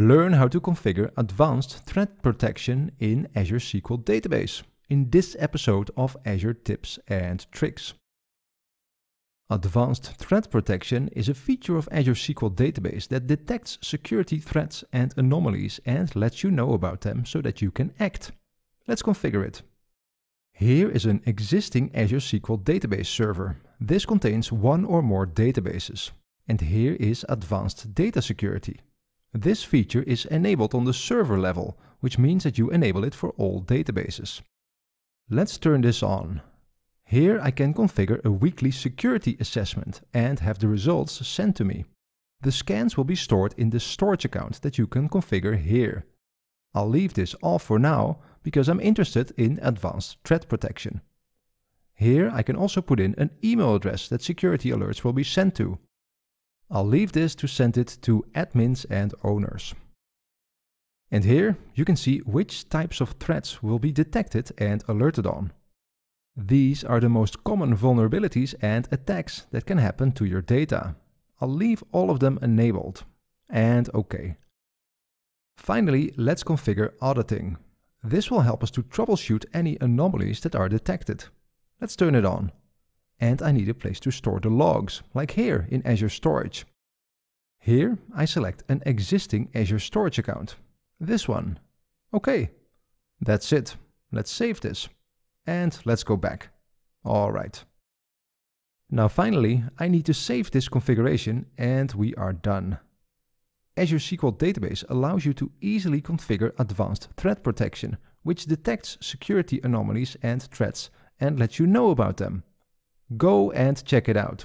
Learn how to configure advanced threat protection in Azure SQL Database in this episode of Azure Tips and Tricks. Advanced Threat Protection is a feature of Azure SQL Database that detects security threats and anomalies and lets you know about them so that you can act. Let's configure it. Here is an existing Azure SQL Database server. This contains one or more databases. And here is Advanced Data Security. This feature is enabled on the server level, which means that you enable it for all databases. Let's turn this on. Here I can configure a weekly security assessment and have the results sent to me. The scans will be stored in the storage account that you can configure here. I'll leave this off for now because I'm interested in advanced threat protection. Here I can also put in an email address that security alerts will be sent to. I'll leave this to send it to admins and owners. And here you can see which types of threats will be detected and alerted on. These are the most common vulnerabilities and attacks that can happen to your data. I'll leave all of them enabled. And OK. Finally, let's configure auditing. This will help us to troubleshoot any anomalies that are detected. Let's turn it on and I need a place to store the logs, like here in Azure Storage. Here I select an existing Azure Storage account, this one. Okay, that's it. Let's save this. And let's go back. All right. Now finally, I need to save this configuration and we are done. Azure SQL Database allows you to easily configure advanced threat protection, which detects security anomalies and threats and lets you know about them. Go and check it out.